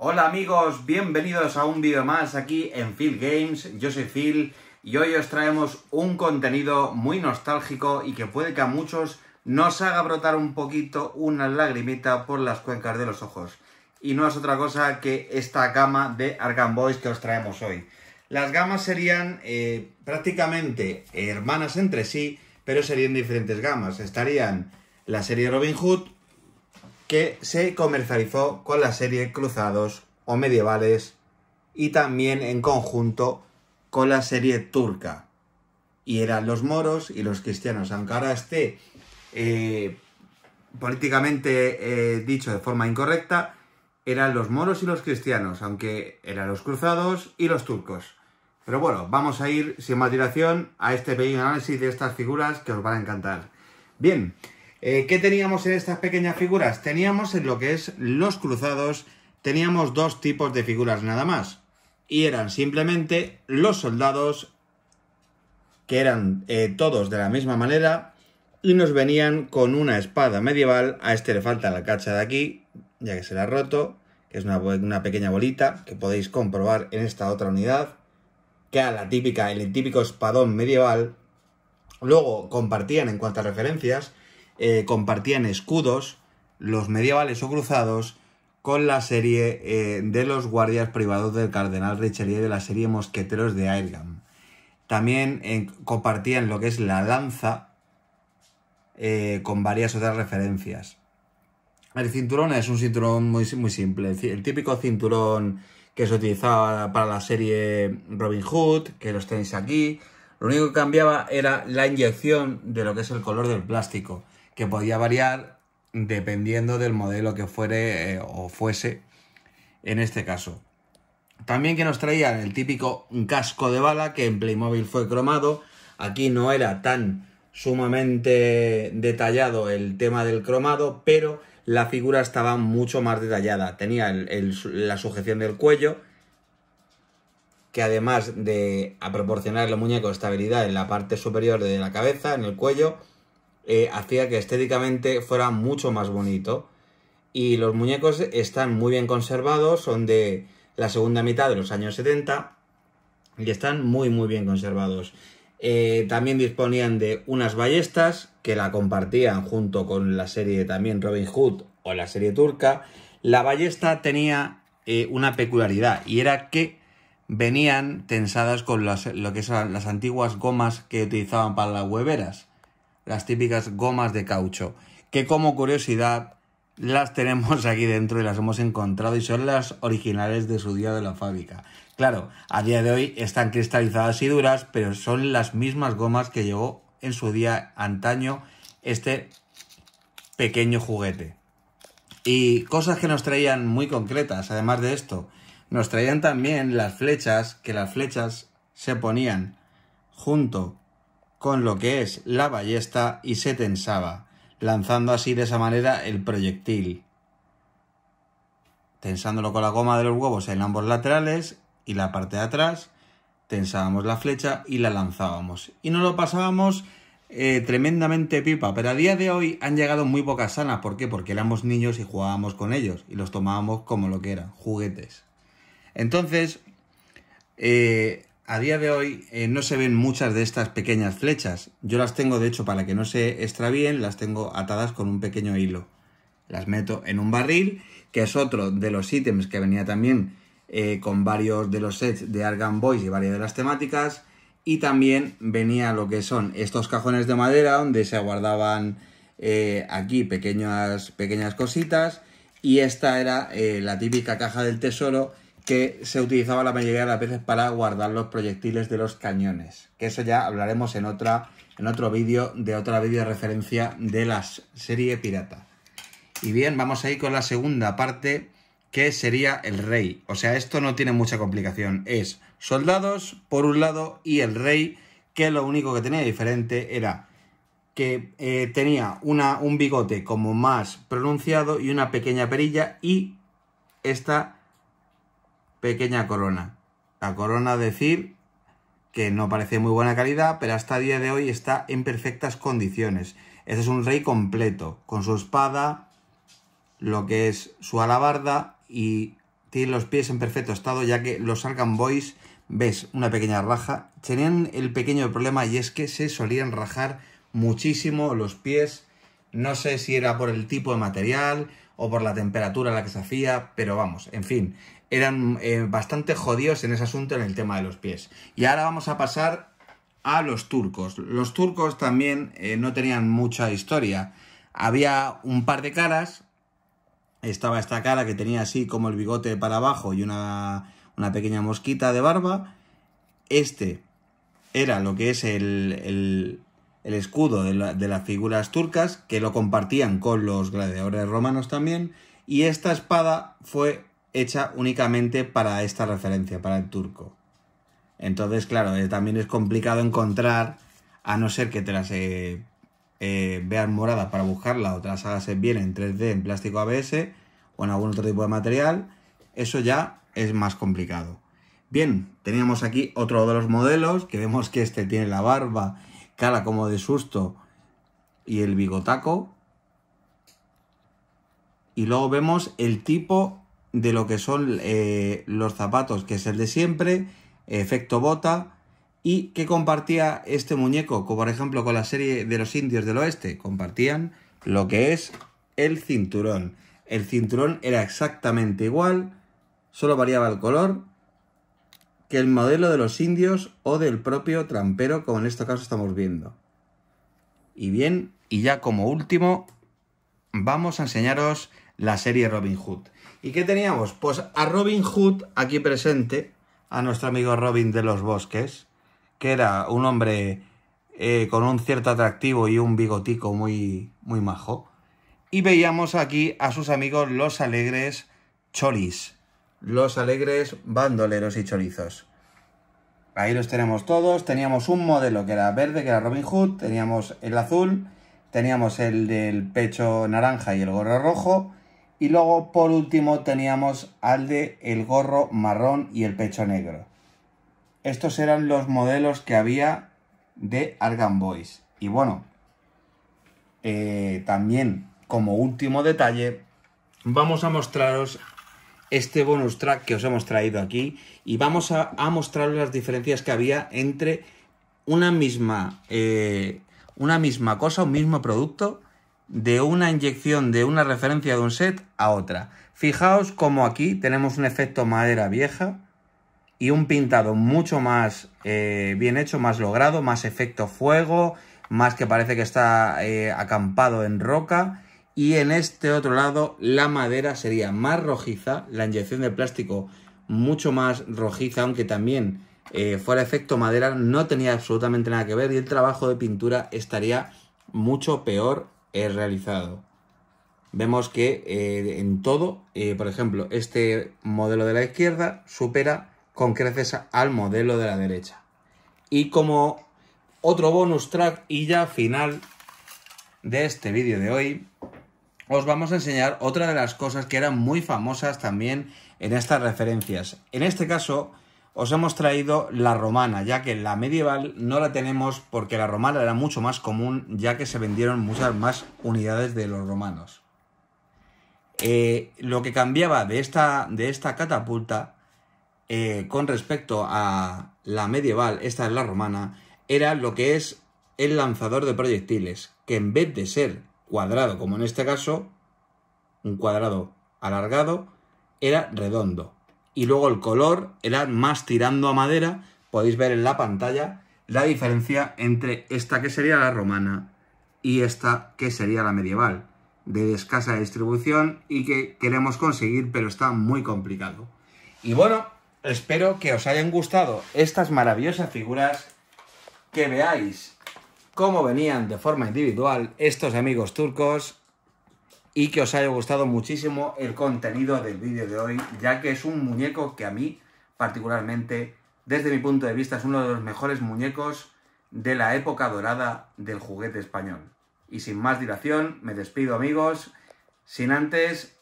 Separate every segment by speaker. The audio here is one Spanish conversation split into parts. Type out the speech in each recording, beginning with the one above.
Speaker 1: Hola amigos, bienvenidos a un vídeo más aquí en Phil Games. Yo soy Phil y hoy os traemos un contenido muy nostálgico y que puede que a muchos nos haga brotar un poquito una lagrimita por las cuencas de los ojos. Y no es otra cosa que esta gama de Arkham Boys que os traemos hoy. Las gamas serían eh, prácticamente hermanas entre sí, pero serían diferentes gamas. Estarían la serie Robin Hood, que se comercializó con la serie Cruzados o Medievales y también en conjunto con la serie turca. Y eran los moros y los cristianos, aunque ahora esté eh, políticamente eh, dicho de forma incorrecta, eran los moros y los cristianos, aunque eran los cruzados y los turcos. Pero bueno, vamos a ir sin más dilación a este pequeño análisis de estas figuras que os van a encantar. Bien, eh, ¿Qué teníamos en estas pequeñas figuras? Teníamos en lo que es los cruzados, teníamos dos tipos de figuras nada más. Y eran simplemente los soldados, que eran eh, todos de la misma manera, y nos venían con una espada medieval. A este le falta la cacha de aquí, ya que se la ha roto, que es una, pequeña bolita que podéis comprobar en esta otra unidad. Que era la típica, el típico espadón medieval. Luego compartían en cuantas referencias eh, compartían escudos, los medievales o cruzados, con la serie eh, de los guardias privados del cardenal Richelieu de la serie Mosqueteros de Airgam. También compartían lo que es la lanza eh, con varias otras referencias. El cinturón es un cinturón muy, muy simple, el típico cinturón que se utilizaba para la serie Robin Hood, que los tenéis aquí. Lo único que cambiaba era la inyección de lo que es el color del plástico que podía variar dependiendo del modelo que fuere eh, o fuese en este caso. También que nos traían el típico casco de bala que en Playmobil fue cromado. Aquí no era tan sumamente detallado el tema del cromado, pero la figura estaba mucho más detallada. Tenía la sujeción del cuello, que además de a proporcionarle muñeco estabilidad en la parte superior de la cabeza, en el cuello, eh, hacía que estéticamente fuera mucho más bonito. Y los muñecos están muy bien conservados, son de la segunda mitad de los años 70 y están muy muy bien conservados. Eh, también disponían de unas ballestas que la compartían junto con la serie también Robin Hood o la serie turca. La ballesta tenía eh, una peculiaridad y era que venían tensadas con lo que son las antiguas gomas que utilizaban para las hueveras las típicas gomas de caucho, que como curiosidad las tenemos aquí dentro y las hemos encontrado y son las originales de su día de la fábrica. Claro, a día de hoy están cristalizadas y duras, pero son las mismas gomas que llevó en su día antaño este pequeño juguete. Y cosas que nos traían muy concretas, además de esto, nos traían también las flechas, que las flechas se ponían junto con lo que es la ballesta y se tensaba, lanzando así de esa manera el proyectil. Tensándolo con la goma de los huevos en ambos laterales y la parte de atrás, tensábamos la flecha y la lanzábamos. Y nos lo pasábamos eh, tremendamente pipa, pero a día de hoy han llegado muy pocas sanas. ¿Por qué? Porque éramos niños y jugábamos con ellos y los tomábamos como lo que eran, juguetes. Entonces, eh, a día de hoy eh, no se ven muchas de estas pequeñas flechas. Yo las tengo, de hecho, para que no se extravíen, las tengo atadas con un pequeño hilo. Las meto en un barril, que es otro de los ítems que venía también eh, con varios de los sets de Argan Boys y varias de las temáticas. Y también venía lo que son estos cajones de madera donde se guardaban eh, aquí pequeñas, pequeñas cositas. Y esta era la típica caja del tesoro que se utilizaba la mayoría de las veces para guardar los proyectiles de los cañones. Que eso ya hablaremos en, otra, en otro vídeo, de otra de referencia de la serie pirata. Y bien, vamos a ir con la segunda parte, que sería el rey. O sea, esto no tiene mucha complicación. Es soldados, por un lado, y el rey, que lo único que tenía diferente era que eh, tenía una, un bigote como más pronunciado y una pequeña perilla y esta pequeña corona. La corona decir que no parece muy buena calidad, pero hasta el día de hoy está en perfectas condiciones. Este es un rey completo, con su espada, lo que es su alabarda y tiene los pies en perfecto estado, ya que los Arkham Boys, ves una pequeña raja, tenían el pequeño problema y es que se solían rajar muchísimo los pies. No sé si era por el tipo de material o por la temperatura a la que se hacía, pero vamos, en fin, eran eh, bastante jodidos en ese asunto en el tema de los pies. Y ahora vamos a pasar a los turcos. Los turcos también eh, no tenían mucha historia. Había un par de caras. Estaba esta cara que tenía así como el bigote para abajo y una, una pequeña mosquita de barba. Este era lo que es el, escudo de, de las figuras turcas, que lo compartían con los gladiadores romanos también. Y esta espada fue hecha únicamente para esta referencia, para el turco. Entonces, claro, eh, también es complicado encontrar, a no ser que te las eh, eh, vean moradas para buscarla o te las hagas bien en 3D, en plástico ABS o en algún otro tipo de material, eso ya es más complicado. Bien, teníamos aquí otro de los modelos, que vemos que este tiene la barba, cara como de susto y el bigotaco. Y luego vemos el tipo de lo que son eh, los zapatos, que es el de siempre, efecto bota, y que compartía este muñeco, como por ejemplo con la serie de los indios del oeste, compartían lo que es el cinturón. El cinturón era exactamente igual, solo variaba el color, que el modelo de los indios o del propio trampero, como en este caso estamos viendo. Y bien, y ya como último, vamos a enseñaros la serie Robin Hood. ¿Y qué teníamos? Pues a Robin Hood aquí presente, a nuestro amigo Robin de los Bosques, que era un hombre eh, con un cierto atractivo y un bigotico muy, muy majo. Y veíamos aquí a sus amigos los alegres cholis, los alegres bandoleros y chorizos. Ahí los tenemos todos. Teníamos un modelo que era verde, que era Robin Hood. Teníamos el azul. Teníamos el del pecho naranja y el gorro rojo. Y luego, por último, teníamos al de el gorro marrón y el pecho negro. Estos eran los modelos que había de Argan Boys. Y bueno, eh, también como último detalle, vamos a mostraros este bonus track que os hemos traído aquí y vamos a, mostraros las diferencias que había entre una misma, eh, una misma cosa, un mismo producto, de una inyección de una referencia de un set a otra. Fijaos como aquí tenemos un efecto madera vieja y un pintado mucho más eh, bien hecho, más logrado, más efecto fuego, más que parece que está eh, acampado en roca. Y en este otro lado la madera sería más rojiza, la inyección de plástico mucho más rojiza, aunque también eh, fuera efecto madera no tenía absolutamente nada que ver y el trabajo de pintura estaría mucho peor realizado. Vemos que eh, en todo, eh, por ejemplo, este modelo de la izquierda supera con creces al modelo de la derecha. Y como otro bonus track y ya final de este vídeo de hoy, os vamos a enseñar otra de las cosas que eran muy famosas también en estas referencias. En este caso, os hemos traído la romana, ya que la medieval no la tenemos porque la romana era mucho más común, ya que se vendieron muchas más unidades de los romanos. Eh, lo que cambiaba de esta, de esta catapulta eh, con respecto a la medieval, esta es la romana, era lo que es el lanzador de proyectiles, que en vez de ser cuadrado, como en este caso, un cuadrado alargado, era redondo y luego el color era más tirando a madera. Podéis ver en la pantalla la diferencia entre esta que sería la romana y esta que sería la medieval, de escasa distribución y que queremos conseguir, pero está muy complicado. Y bueno, espero que os hayan gustado estas maravillosas figuras, que veáis cómo venían de forma individual estos amigos turcos y que os haya gustado muchísimo el contenido del vídeo de hoy, ya que es un muñeco que a mí particularmente, desde mi punto de vista, es uno de los mejores muñecos de la época dorada del juguete español. Y sin más dilación, me despido amigos, sin antes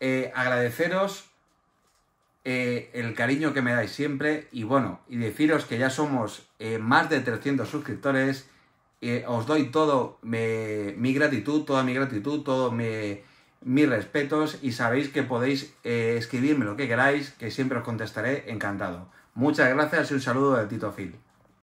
Speaker 1: eh, agradeceros eh, el cariño que me dais siempre y bueno, y deciros que ya somos eh, más de 300 suscriptores eh, os doy todo mi gratitud, toda mi gratitud, todos mis respetos y sabéis que podéis eh, escribirme lo que queráis, que siempre os contestaré encantado. Muchas gracias y un saludo de Tito Phil.